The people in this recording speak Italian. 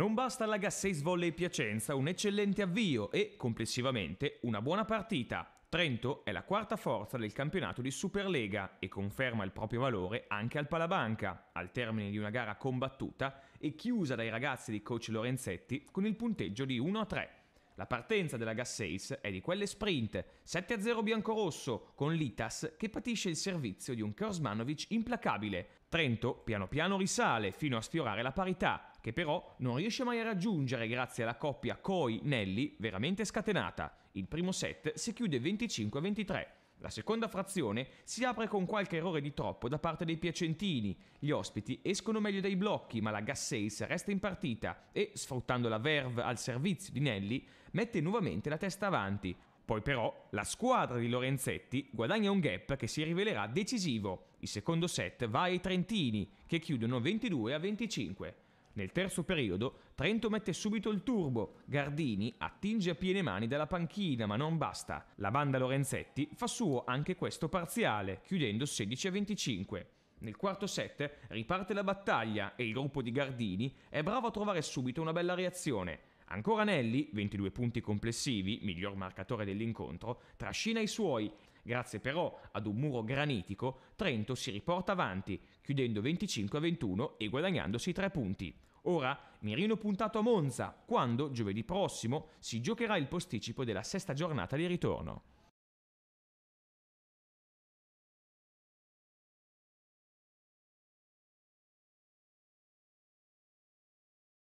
Non basta alla Gasseis Volley Piacenza un eccellente avvio e, complessivamente, una buona partita. Trento è la quarta forza del campionato di Superlega e conferma il proprio valore anche al Palabanca, al termine di una gara combattuta e chiusa dai ragazzi di coach Lorenzetti con il punteggio di 1-3. La partenza della Gasseis è di quelle sprint, 7-0 biancorosso, con l'Itas che patisce il servizio di un Korsmanovic implacabile. Trento piano piano risale fino a sfiorare la parità, che però non riesce mai a raggiungere grazie alla coppia coi nelli veramente scatenata. Il primo set si chiude 25-23. La seconda frazione si apre con qualche errore di troppo da parte dei piacentini. Gli ospiti escono meglio dai blocchi, ma la Gasseis resta in partita e, sfruttando la verve al servizio di Nelli, mette nuovamente la testa avanti. Poi però la squadra di Lorenzetti guadagna un gap che si rivelerà decisivo. Il secondo set va ai Trentini, che chiudono 22 a 25. Nel terzo periodo Trento mette subito il turbo, Gardini attinge a piene mani dalla panchina ma non basta. La banda Lorenzetti fa suo anche questo parziale, chiudendo 16 a 25. Nel quarto set riparte la battaglia e il gruppo di Gardini è bravo a trovare subito una bella reazione. Ancora Nelli, 22 punti complessivi, miglior marcatore dell'incontro, trascina i suoi Grazie però ad un muro granitico, Trento si riporta avanti, chiudendo 25 a 21 e guadagnandosi 3 punti. Ora mirino puntato a Monza, quando giovedì prossimo si giocherà il posticipo della sesta giornata di ritorno.